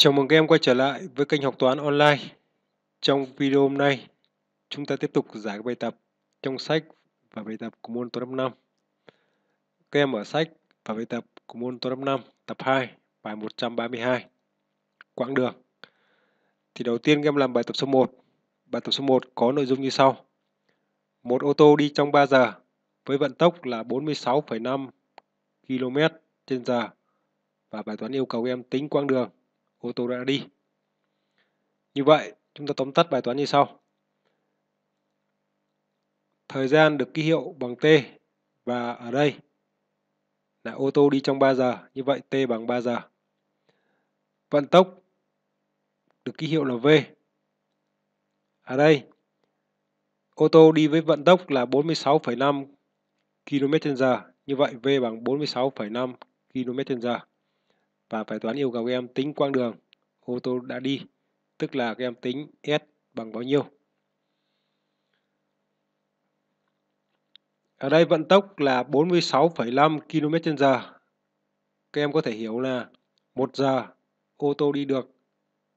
Chào mừng các em quay trở lại với kênh học toán online. Trong video hôm nay, chúng ta tiếp tục giải bài tập trong sách và bài tập của môn toán lớp 5. Các em ở sách và bài tập của môn toán lớp 5, tập 2, bài 132, quãng đường. Thì đầu tiên các em làm bài tập số 1. Bài tập số 1 có nội dung như sau. Một ô tô đi trong 3 giờ với vận tốc là 46,5 km/h và bài toán yêu cầu em tính quãng đường ô tô đã đi. Như vậy, chúng ta tóm tắt bài toán như sau. Thời gian được ký hiệu bằng T và ở đây là ô tô đi trong 3 giờ, như vậy T bằng 3 giờ. Vận tốc được ký hiệu là V. Ở đây, ô tô đi với vận tốc là 46,5 km/h, như vậy V bằng 46,5 km/h và bài toán yêu cầu các em tính quãng đường ô tô đã đi, tức là các em tính S bằng bao nhiêu. Ở đây vận tốc là 46,5 km/h. Các em có thể hiểu là 1 giờ ô tô đi được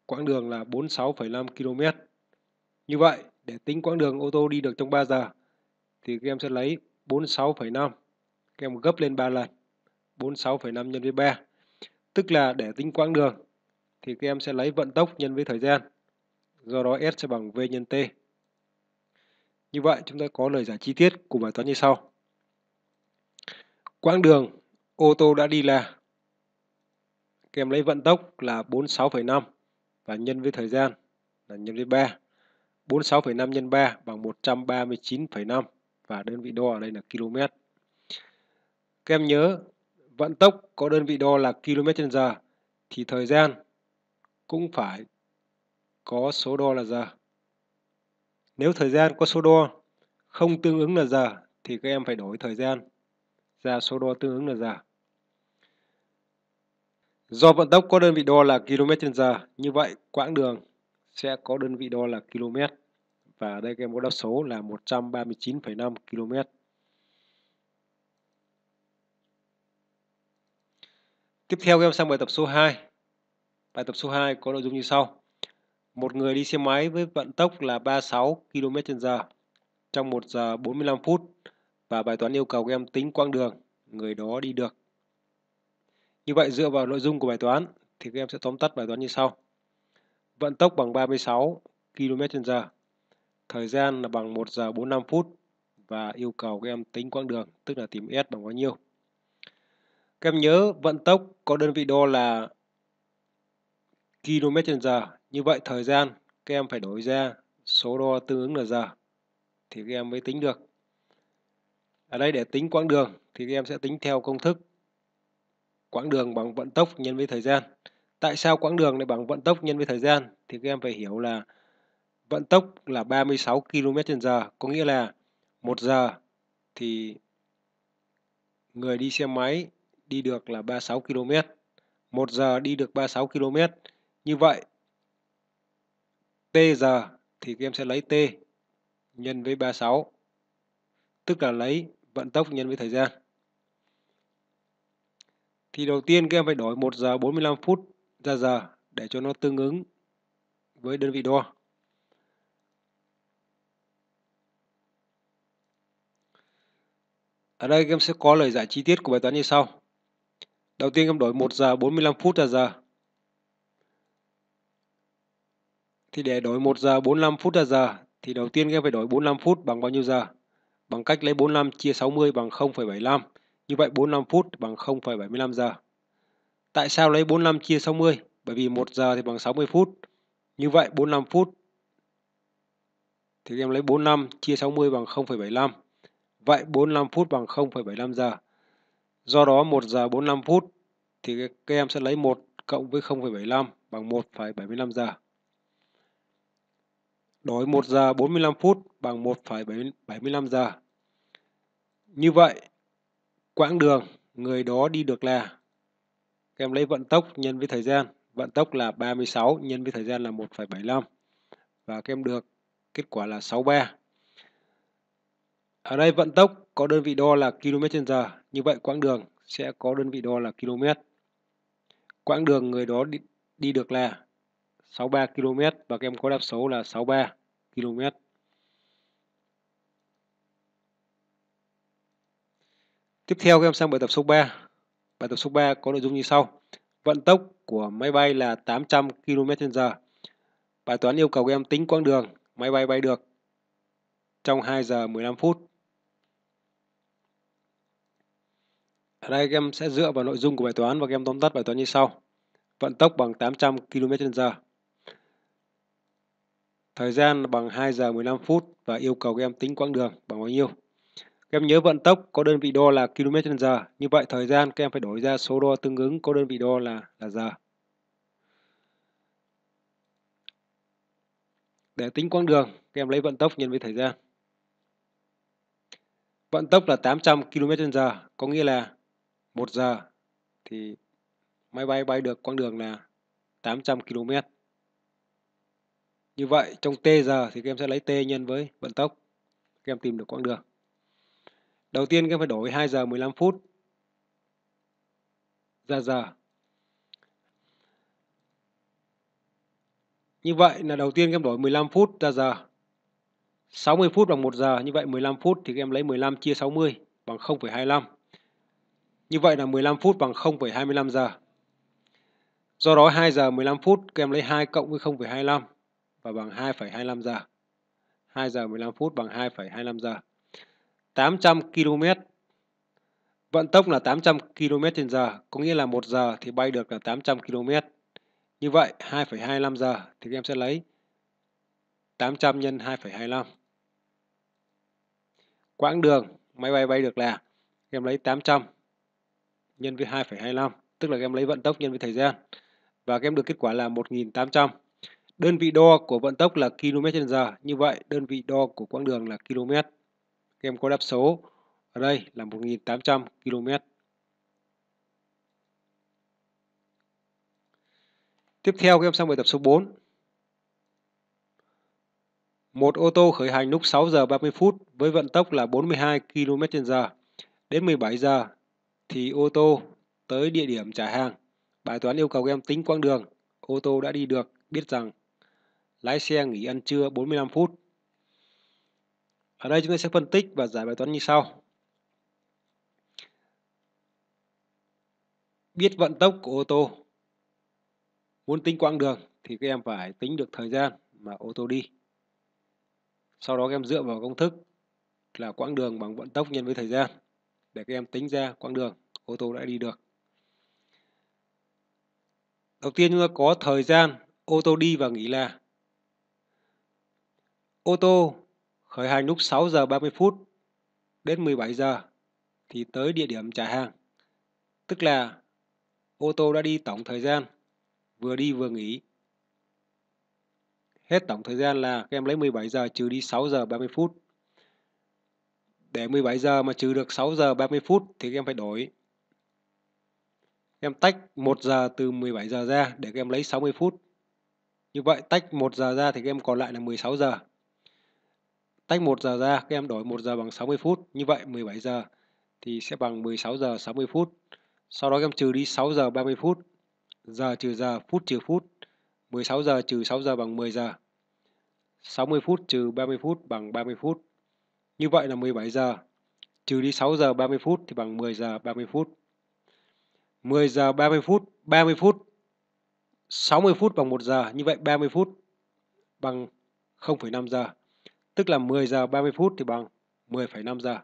quãng đường là 46,5 km. Như vậy, để tính quãng đường ô tô đi được trong 3 giờ thì các em sẽ lấy 46,5 các em gấp lên 3 lần 46,5 nhân với 3 Tức là để tính quãng đường thì các em sẽ lấy vận tốc nhân với thời gian. Do đó S sẽ bằng V nhân T. Như vậy chúng ta có lời giải chi tiết của bài toán như sau. Quãng đường ô tô đã đi là các em lấy vận tốc là 46,5 và nhân với thời gian là nhân với 3. 46,5 nhân 3 bằng 139,5 và đơn vị đo ở đây là km. Các em nhớ Vận tốc có đơn vị đo là km/h thì thời gian cũng phải có số đo là giờ. Nếu thời gian có số đo không tương ứng là giờ thì các em phải đổi thời gian ra số đo tương ứng là giờ. Do vận tốc có đơn vị đo là km/h, như vậy quãng đường sẽ có đơn vị đo là km và đây các em có đáp số là 139,5 km. Tiếp theo các em sang bài tập số 2. Bài tập số 2 có nội dung như sau. Một người đi xe máy với vận tốc là 36 km/h trong 1 giờ 45 phút và bài toán yêu cầu các em tính quãng đường người đó đi được. Như vậy dựa vào nội dung của bài toán thì các em sẽ tóm tắt bài toán như sau. Vận tốc bằng 36 km/h. Thời gian là bằng 1 giờ 45 phút và yêu cầu các em tính quãng đường, tức là tìm S bằng bao nhiêu. Các em nhớ vận tốc có đơn vị đo là km h Như vậy thời gian các em phải đổi ra số đo tương ứng là giờ. Thì các em mới tính được. Ở đây để tính quãng đường thì các em sẽ tính theo công thức quãng đường bằng vận tốc nhân với thời gian. Tại sao quãng đường lại bằng vận tốc nhân với thời gian? Thì các em phải hiểu là vận tốc là 36 km/h, có nghĩa là 1 giờ thì người đi xe máy đi được là 36 km. 1 giờ đi được 36 km. Như vậy T giờ thì các em sẽ lấy T nhân với 36. Tức là lấy vận tốc nhân với thời gian. Thì đầu tiên các em phải đổi 1 giờ 45 phút ra giờ để cho nó tương ứng với đơn vị đo. Ở đây các em sẽ có lời giải chi tiết của bài toán như sau. Đầu tiên em đổi 1 giờ 45 phút ra giờ. Thì để đổi 1 giờ 45 phút ra giờ thì đầu tiên em phải đổi 45 phút bằng bao nhiêu giờ? Bằng cách lấy 45 chia 60 bằng 0,75. Như vậy 45 phút bằng 0,75 giờ. Tại sao lấy 45 chia 60? Bởi vì 1 giờ thì bằng 60 phút. Như vậy 45 phút thì em lấy 45 chia 60 bằng 0,75. Vậy 45 phút bằng 0,75 giờ. Do đó 1 giờ 45 phút thì các em sẽ lấy 1 cộng với 0,75 bằng 1,75 giờ. Đổi 1 giờ 45 phút bằng 1,75 giờ. Như vậy, quãng đường người đó đi được là các em lấy vận tốc nhân với thời gian. Vận tốc là 36 nhân với thời gian là 1,75 và các em được kết quả là 63. Ở đây vận tốc có đơn vị đo là km/h như vậy quãng đường sẽ có đơn vị đo là km. Quãng đường người đó đi, đi được là 63 km và các em có đáp số là 63 km. Tiếp theo các em sang bài tập số 3. Bài tập số 3 có nội dung như sau. Vận tốc của máy bay là 800 km/h. Bài toán yêu cầu các em tính quãng đường máy bay bay được trong 2 giờ 15 phút. Ở đây các em sẽ dựa vào nội dung của bài toán và các em tóm tắt bài toán như sau. Vận tốc bằng 800 km/h. Thời gian bằng 2 giờ 15 phút và yêu cầu các em tính quãng đường bằng bao nhiêu. Các em nhớ vận tốc có đơn vị đo là km/h, như vậy thời gian các em phải đổi ra số đo tương ứng có đơn vị đo là là giờ. Để tính quãng đường, các em lấy vận tốc nhân với thời gian. Vận tốc là 800 km/h, có nghĩa là 1 giờ thì máy bay bay được quãng đường là 800 km. Như vậy trong t giờ thì các em sẽ lấy t nhân với vận tốc. Các em tìm được quãng đường. Đầu tiên các em phải đổi 2 giờ 15 phút ra giờ. Như vậy là đầu tiên các em đổi 15 phút ra giờ. 60 phút bằng 1 giờ, như vậy 15 phút thì các em lấy 15 chia 60 bằng 0,25. Như vậy là 15 phút bằng 0,25 giờ. Do đó 2 giờ 15 phút các em lấy 2 cộng với 0,25 và bằng 2,25 giờ. 2 giờ 15 phút bằng 2,25 giờ. 800 km. Vận tốc là 800 km h có nghĩa là 1 giờ thì bay được là 800 km. Như vậy 2,25 giờ thì các em sẽ lấy 800 nhân 2,25. Quãng đường máy bay bay được là em lấy 800 nhân với 2,25 tức là em lấy vận tốc nhân với thời gian và em được kết quả là 1800 đơn vị đo của vận tốc là km h như vậy đơn vị đo của quãng đường là km em có đáp số ở đây là 1800 km Tiếp theo em sang bài tập số 4 một ô tô khởi hành lúc 6 giờ 30 phút với vận tốc là 42 km/h. Đến 17 giờ, thì ô tô tới địa điểm trả hàng. Bài toán yêu cầu em tính quãng đường ô tô đã đi được biết rằng lái xe nghỉ ăn trưa 45 phút. Ở đây chúng ta sẽ phân tích và giải bài toán như sau. Biết vận tốc của ô tô. Muốn tính quãng đường thì các em phải tính được thời gian mà ô tô đi. Sau đó các em dựa vào công thức là quãng đường bằng vận tốc nhân với thời gian để các em tính ra quãng đường ô tô đã đi được. Đầu tiên chúng ta có thời gian ô tô đi và nghỉ là ô tô khởi hành lúc 6 giờ 30 phút đến 17 giờ thì tới địa điểm trả hàng. Tức là ô tô đã đi tổng thời gian vừa đi vừa nghỉ. Hết tổng thời gian là các em lấy 17 giờ trừ đi 6 giờ 30 phút để 17 giờ mà trừ được 6 giờ 30 phút thì các em phải đổi. em tách 1 giờ từ 17 giờ ra để các em lấy 60 phút. Như vậy tách 1 giờ ra thì các em còn lại là 16 giờ. Tách 1 giờ ra các em đổi 1 giờ bằng 60 phút. Như vậy 17 giờ thì sẽ bằng 16 giờ 60 phút. Sau đó các em trừ đi 6 giờ 30 phút. Giờ trừ giờ, phút trừ phút. 16 giờ trừ 6 giờ bằng 10 giờ. 60 phút trừ 30 phút bằng 30 phút. Như vậy là 17 giờ. Trừ đi 6 giờ 30 phút thì bằng 10 giờ 30 phút. 10 giờ 30 phút, 30 phút, 60 phút bằng 1 giờ. Như vậy 30 phút bằng 0,5 giờ. Tức là 10 giờ 30 phút thì bằng 10,5 giờ.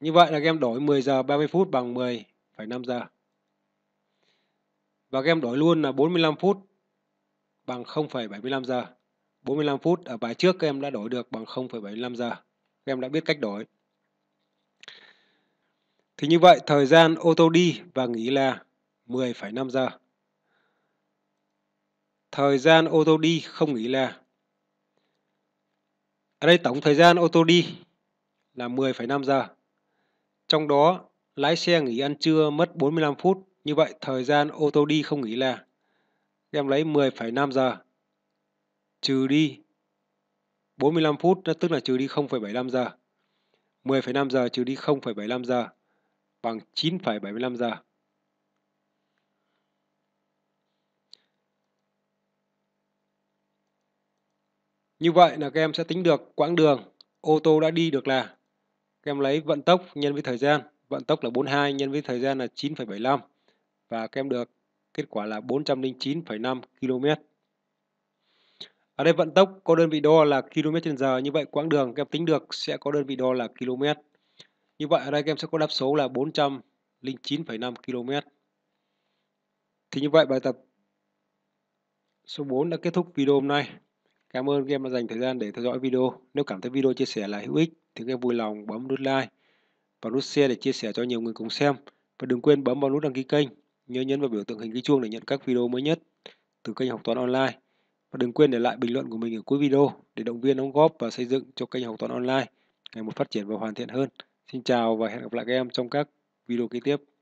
Như vậy là các em đổi 10 giờ 30 phút bằng 10,5 giờ. Và các em đổi luôn là 45 phút bằng 0,75 giờ. 45 phút ở bài trước các em đã đổi được bằng 0,75 giờ. Các em đã biết cách đổi. Thì như vậy thời gian ô tô đi và nghỉ là 10,5 giờ. Thời gian ô tô đi không nghỉ là Ở đây tổng thời gian ô tô đi là 10,5 giờ. Trong đó lái xe nghỉ ăn trưa mất 45 phút. Như vậy thời gian ô tô đi không nghỉ là các em lấy 10,5 giờ trừ đi 45 phút tức là trừ đi 0,75 giờ. 10,5 giờ trừ đi 0,75 giờ bằng 9,75 giờ. Như vậy là các em sẽ tính được quãng đường ô tô đã đi được là các em lấy vận tốc nhân với thời gian. Vận tốc là 42 nhân với thời gian là 9,75 và các em được kết quả là 409,5 km. Ở đây vận tốc có đơn vị đo là km h như vậy quãng đường các em tính được sẽ có đơn vị đo là km. Như vậy ở đây các em sẽ có đáp số là 409,5 km. Thì như vậy bài tập số 4 đã kết thúc video hôm nay. Cảm ơn các em đã dành thời gian để theo dõi video. Nếu cảm thấy video chia sẻ là hữu ích thì các em vui lòng bấm nút like và nút share để chia sẻ cho nhiều người cùng xem. Và đừng quên bấm vào nút đăng ký kênh, nhớ nhấn vào biểu tượng hình cái chuông để nhận các video mới nhất từ kênh học toán online. Và đừng quên để lại bình luận của mình ở cuối video để động viên đóng góp và xây dựng cho kênh Học Toán Online ngày một phát triển và hoàn thiện hơn. Xin chào và hẹn gặp lại các em trong các video kế tiếp.